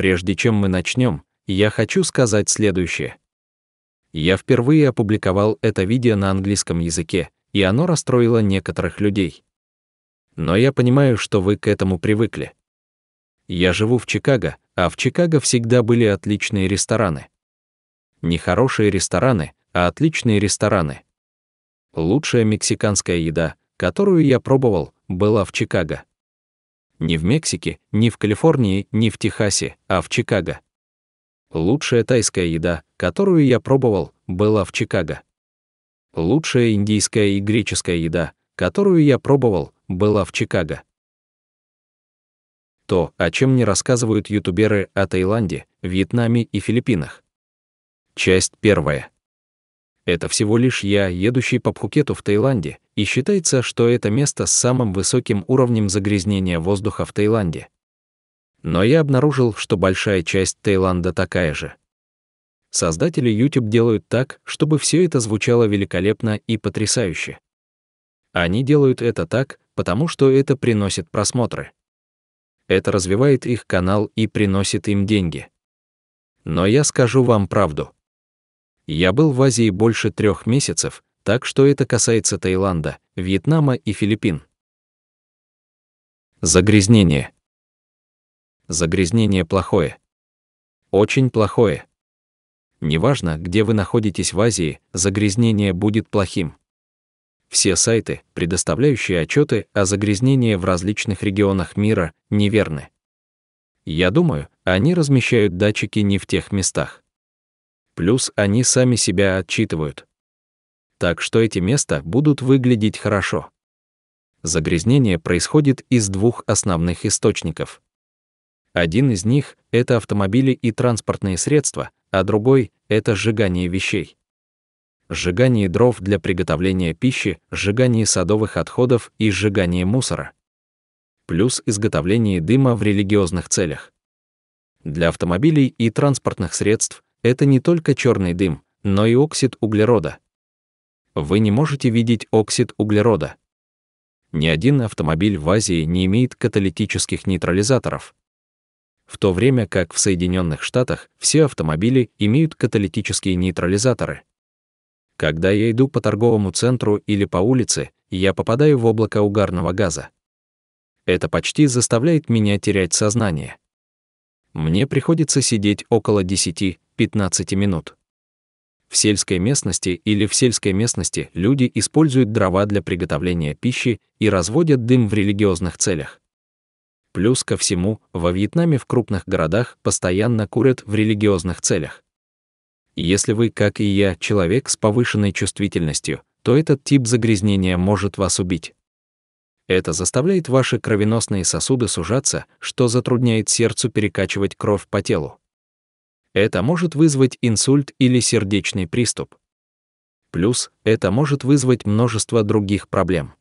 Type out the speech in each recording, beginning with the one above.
Прежде чем мы начнем, я хочу сказать следующее. Я впервые опубликовал это видео на английском языке, и оно расстроило некоторых людей. Но я понимаю, что вы к этому привыкли. Я живу в Чикаго, а в Чикаго всегда были отличные рестораны. Не хорошие рестораны, а отличные рестораны. Лучшая мексиканская еда, которую я пробовал, была в Чикаго. Ни в Мексике, ни в Калифорнии, ни в Техасе, а в Чикаго. Лучшая тайская еда, которую я пробовал, была в Чикаго. Лучшая индийская и греческая еда, которую я пробовал, была в Чикаго. То, о чем не рассказывают ютуберы о Таиланде, Вьетнаме и Филиппинах. Часть первая. Это всего лишь я, едущий по Пхукету в Таиланде, и считается, что это место с самым высоким уровнем загрязнения воздуха в Таиланде. Но я обнаружил, что большая часть Таиланда такая же. Создатели YouTube делают так, чтобы все это звучало великолепно и потрясающе. Они делают это так, потому что это приносит просмотры. Это развивает их канал и приносит им деньги. Но я скажу вам правду — я был в Азии больше трех месяцев, так что это касается Таиланда, Вьетнама и Филиппин. Загрязнение. Загрязнение плохое. Очень плохое. Неважно, где вы находитесь в Азии, загрязнение будет плохим. Все сайты, предоставляющие отчеты о загрязнении в различных регионах мира, неверны. Я думаю, они размещают датчики не в тех местах. Плюс они сами себя отчитывают. Так что эти места будут выглядеть хорошо. Загрязнение происходит из двух основных источников. Один из них — это автомобили и транспортные средства, а другой — это сжигание вещей. Сжигание дров для приготовления пищи, сжигание садовых отходов и сжигание мусора. Плюс изготовление дыма в религиозных целях. Для автомобилей и транспортных средств это не только черный дым, но и оксид углерода. Вы не можете видеть оксид углерода. Ни один автомобиль в Азии не имеет каталитических нейтрализаторов, в то время как в Соединенных Штатах все автомобили имеют каталитические нейтрализаторы. Когда я иду по торговому центру или по улице, я попадаю в облако угарного газа. Это почти заставляет меня терять сознание. Мне приходится сидеть около 10-15 минут. В сельской местности или в сельской местности люди используют дрова для приготовления пищи и разводят дым в религиозных целях. Плюс ко всему, во Вьетнаме в крупных городах постоянно курят в религиозных целях. Если вы, как и я, человек с повышенной чувствительностью, то этот тип загрязнения может вас убить. Это заставляет ваши кровеносные сосуды сужаться, что затрудняет сердцу перекачивать кровь по телу. Это может вызвать инсульт или сердечный приступ. Плюс это может вызвать множество других проблем.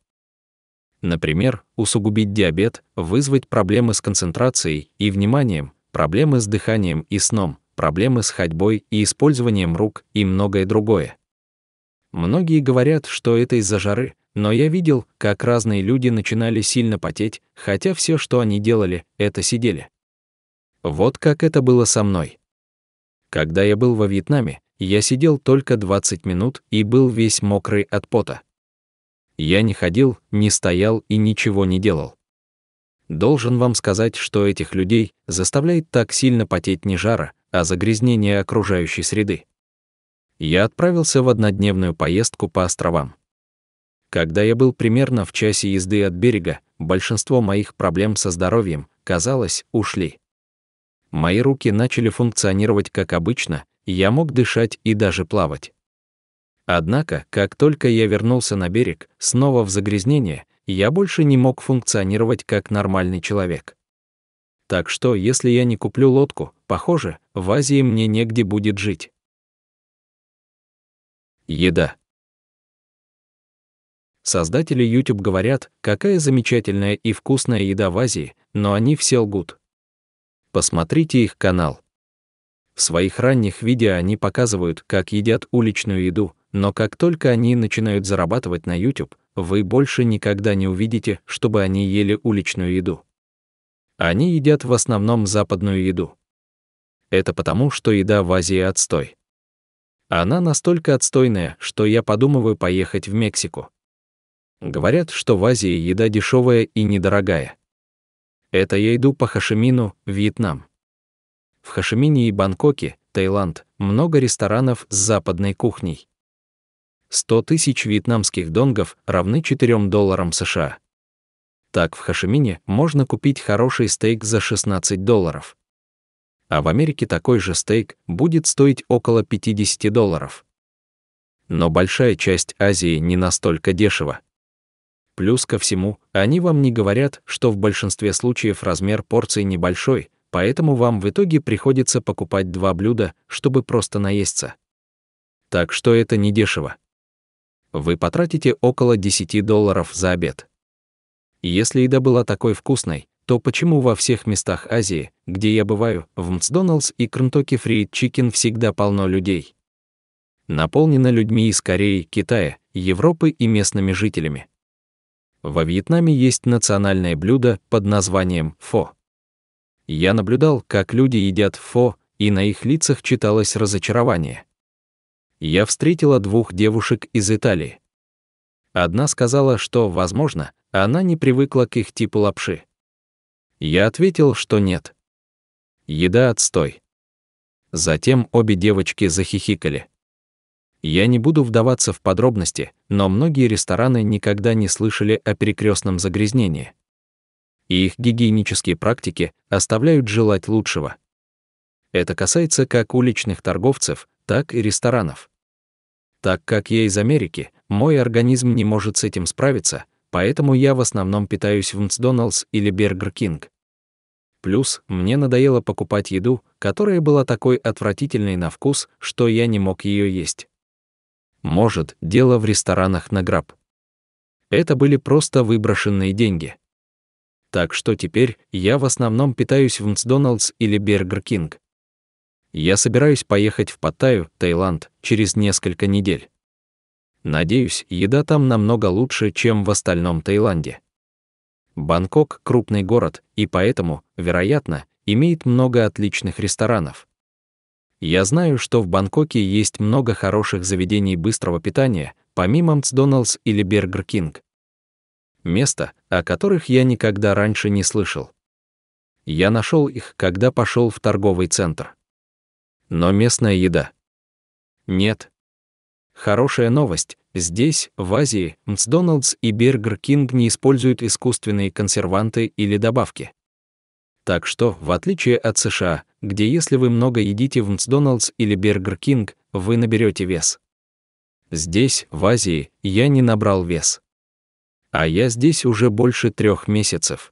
Например, усугубить диабет, вызвать проблемы с концентрацией и вниманием, проблемы с дыханием и сном, проблемы с ходьбой и использованием рук и многое другое. Многие говорят, что это из-за жары, но я видел, как разные люди начинали сильно потеть, хотя все, что они делали, это сидели. Вот как это было со мной. Когда я был во Вьетнаме, я сидел только 20 минут и был весь мокрый от пота. Я не ходил, не стоял и ничего не делал. Должен вам сказать, что этих людей заставляет так сильно потеть не жара, а загрязнение окружающей среды. Я отправился в однодневную поездку по островам. Когда я был примерно в часе езды от берега, большинство моих проблем со здоровьем, казалось, ушли. Мои руки начали функционировать как обычно, и я мог дышать и даже плавать. Однако, как только я вернулся на берег, снова в загрязнение, я больше не мог функционировать как нормальный человек. Так что, если я не куплю лодку, похоже, в Азии мне негде будет жить. Еда. Создатели YouTube говорят, какая замечательная и вкусная еда в Азии, но они все лгут. Посмотрите их канал. В своих ранних видео они показывают, как едят уличную еду, но как только они начинают зарабатывать на YouTube, вы больше никогда не увидите, чтобы они ели уличную еду. Они едят в основном западную еду. Это потому, что еда в Азии отстой. Она настолько отстойная, что я подумываю поехать в Мексику. Говорят, что в Азии еда дешевая и недорогая. Это я иду по Хашимину, Вьетнам. В Хашимине и Бангкоке, Таиланд, много ресторанов с западной кухней. 100 тысяч вьетнамских донгов равны 4 долларам США. Так в Хашимине можно купить хороший стейк за 16 долларов. А в Америке такой же стейк будет стоить около 50 долларов. Но большая часть Азии не настолько дешева. Плюс ко всему, они вам не говорят, что в большинстве случаев размер порции небольшой, поэтому вам в итоге приходится покупать два блюда, чтобы просто наесться. Так что это не дешево. Вы потратите около 10 долларов за обед. Если еда была такой вкусной, то почему во всех местах Азии, где я бываю, в Макдоналдс и Крентоки Фрид Чикен всегда полно людей? Наполнено людьми из Кореи, Китая, Европы и местными жителями. Во Вьетнаме есть национальное блюдо под названием фо. Я наблюдал, как люди едят фо, и на их лицах читалось разочарование. Я встретила двух девушек из Италии. Одна сказала, что, возможно, она не привыкла к их типу лапши. Я ответил, что нет. Еда отстой. Затем обе девочки захихикали. Я не буду вдаваться в подробности, но многие рестораны никогда не слышали о перекрестном загрязнении. И их гигиенические практики оставляют желать лучшего. Это касается как уличных торговцев, так и ресторанов. Так как я из Америки, мой организм не может с этим справиться, поэтому я в основном питаюсь в Макдоналдс или Бергер Кинг. Плюс мне надоело покупать еду, которая была такой отвратительной на вкус, что я не мог ее есть. Может, дело в ресторанах на граб. Это были просто выброшенные деньги. Так что теперь я в основном питаюсь в Макдоналдс или Бергер Кинг. Я собираюсь поехать в Паттайю, Таиланд, через несколько недель. Надеюсь, еда там намного лучше, чем в остальном Таиланде. Бангкок — крупный город, и поэтому, вероятно, имеет много отличных ресторанов. Я знаю, что в Бангкоке есть много хороших заведений быстрого питания, помимо Макдоналдс или Бергер Кинг. Места, о которых я никогда раньше не слышал. Я нашел их, когда пошел в торговый центр. Но местная еда. Нет. Хорошая новость. Здесь, в Азии, Макдоналдс и Бергер Кинг не используют искусственные консерванты или добавки. Так что, в отличие от США, где если вы много едите в Макдоналдс или Бургер Кинг, вы наберете вес. Здесь, в Азии, я не набрал вес. А я здесь уже больше трех месяцев.